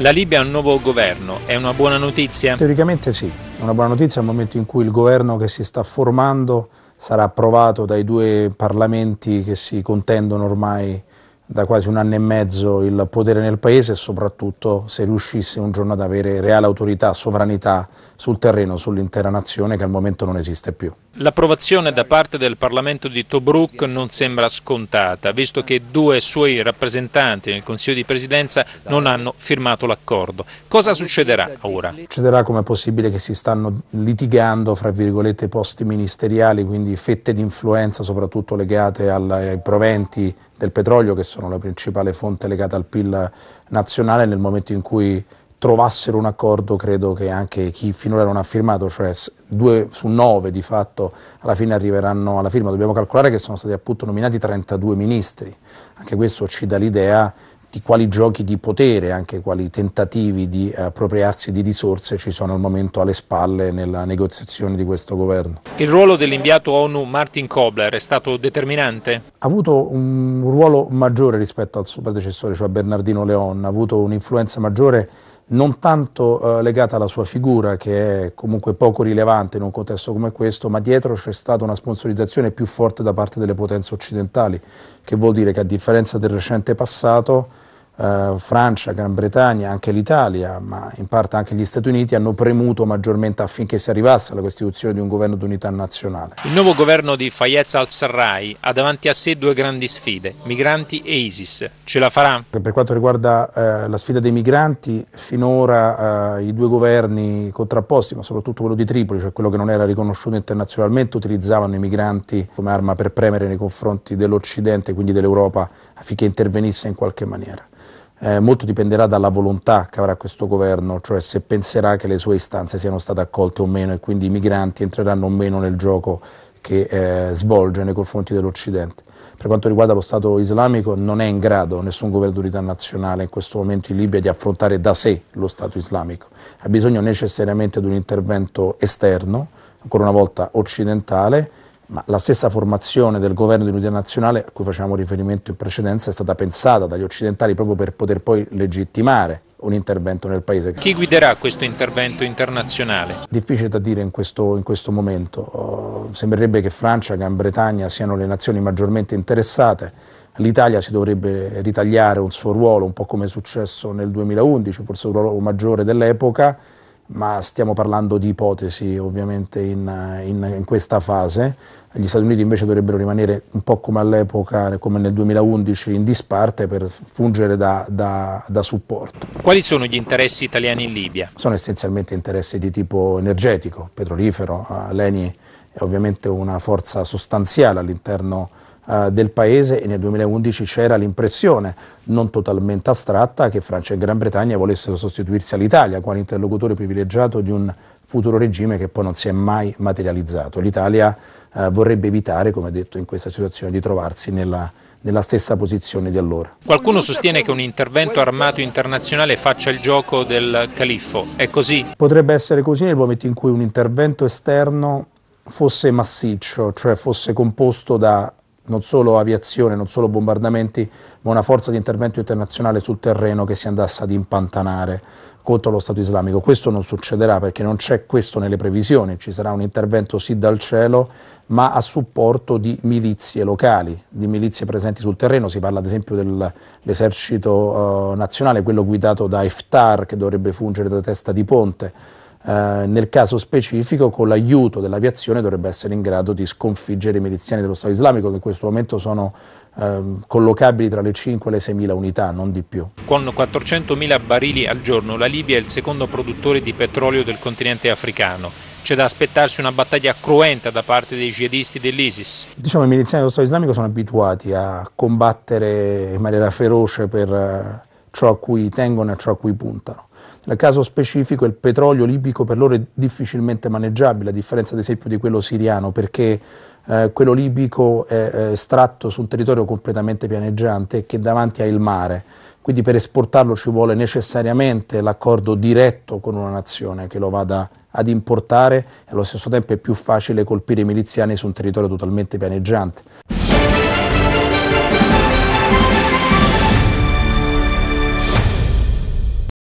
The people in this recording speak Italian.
La Libia ha un nuovo governo, è una buona notizia? Teoricamente sì, è una buona notizia nel momento in cui il governo che si sta formando sarà approvato dai due parlamenti che si contendono ormai da quasi un anno e mezzo il potere nel paese e soprattutto se riuscisse un giorno ad avere reale autorità, sovranità sul terreno, sull'intera nazione che al momento non esiste più. L'approvazione da parte del Parlamento di Tobruk non sembra scontata, visto che due suoi rappresentanti nel Consiglio di Presidenza non hanno firmato l'accordo. Cosa succederà ora? Succederà come è possibile che si stanno litigando, fra virgolette, posti ministeriali, quindi fette di influenza soprattutto legate ai proventi del petrolio, che sono la principale fonte legata al PIL nazionale nel momento in cui trovassero un accordo, credo che anche chi finora non ha firmato, cioè due su nove di fatto alla fine arriveranno alla firma. Dobbiamo calcolare che sono stati appunto nominati 32 ministri, anche questo ci dà l'idea di quali giochi di potere, anche quali tentativi di appropriarsi di risorse ci sono al momento alle spalle nella negoziazione di questo governo. Il ruolo dell'inviato ONU Martin Kobler è stato determinante? Ha avuto un ruolo maggiore rispetto al suo predecessore, cioè Bernardino Leon, ha avuto un'influenza maggiore non tanto eh, legata alla sua figura, che è comunque poco rilevante in un contesto come questo, ma dietro c'è stata una sponsorizzazione più forte da parte delle potenze occidentali, che vuol dire che a differenza del recente passato eh, Francia, Gran Bretagna, anche l'Italia, ma in parte anche gli Stati Uniti, hanno premuto maggiormente affinché si arrivasse alla costituzione di un governo d'unità nazionale. Il nuovo governo di Fayez al-Sarraj ha davanti a sé due grandi sfide, migranti e ISIS. Ce la farà? Per quanto riguarda eh, la sfida dei migranti, finora eh, i due governi contrapposti, ma soprattutto quello di Tripoli, cioè quello che non era riconosciuto internazionalmente, utilizzavano i migranti come arma per premere nei confronti dell'Occidente, quindi dell'Europa, affinché intervenisse in qualche maniera. Eh, molto dipenderà dalla volontà che avrà questo governo, cioè se penserà che le sue istanze siano state accolte o meno e quindi i migranti entreranno o meno nel gioco che eh, svolge nei confronti dell'Occidente. Per quanto riguarda lo Stato islamico non è in grado nessun governo di unità nazionale in questo momento in Libia di affrontare da sé lo Stato islamico, ha bisogno necessariamente di un intervento esterno, ancora una volta occidentale, ma la stessa formazione del governo di unità nazionale a cui facevamo riferimento in precedenza è stata pensata dagli occidentali proprio per poter poi legittimare un intervento nel paese. Chi guiderà questo intervento internazionale? Difficile da dire in questo, in questo momento, oh, sembrerebbe che Francia e Gran Bretagna siano le nazioni maggiormente interessate, l'Italia si dovrebbe ritagliare un suo ruolo, un po' come è successo nel 2011, forse un ruolo maggiore dell'epoca, ma stiamo parlando di ipotesi ovviamente in, in, in, questa fase. Gli Stati Uniti invece dovrebbero rimanere un po' come all'epoca, come nel 2011, in disparte per fungere da, da, da supporto. Quali sono gli interessi italiani in Libia? Sono essenzialmente interessi di tipo energetico, petrolifero. Eh, L'ENI è ovviamente una forza sostanziale all'interno eh, del paese e nel 2011 c'era l'impressione, non totalmente astratta, che Francia e Gran Bretagna volessero sostituirsi all'Italia quale interlocutore privilegiato di un futuro regime che poi non si è mai materializzato. L'Italia eh, vorrebbe evitare, come detto, in questa situazione di trovarsi nella, nella stessa posizione di allora. Qualcuno sostiene che un intervento armato internazionale faccia il gioco del califfo, è così? Potrebbe essere così nel momento in cui un intervento esterno fosse massiccio, cioè fosse composto da non solo aviazione, non solo bombardamenti, ma una forza di intervento internazionale sul terreno che si andasse ad impantanare contro lo Stato islamico. Questo non succederà perché non c'è questo nelle previsioni, ci sarà un intervento sì dal cielo, ma a supporto di milizie locali, di milizie presenti sul terreno, si parla ad esempio dell'esercito eh, nazionale, quello guidato da Iftar che dovrebbe fungere da testa di ponte eh, nel caso specifico con l'aiuto dell'aviazione dovrebbe essere in grado di sconfiggere i miliziani dello Stato islamico che in questo momento sono ehm, collocabili tra le 5 e le 6 mila unità, non di più. Con 400 mila barili al giorno la Libia è il secondo produttore di petrolio del continente africano. C'è da aspettarsi una battaglia cruenta da parte dei jihadisti dell'ISIS. Diciamo che i miliziani dello Stato islamico sono abituati a combattere in maniera feroce per eh, ciò a cui tengono e ciò a cui puntano nel caso specifico il petrolio libico per loro è difficilmente maneggiabile, a differenza ad esempio di quello siriano, perché eh, quello libico è eh, estratto su un territorio completamente pianeggiante che davanti ha il mare. Quindi per esportarlo ci vuole necessariamente l'accordo diretto con una nazione che lo vada ad importare e allo stesso tempo è più facile colpire i miliziani su un territorio totalmente pianeggiante.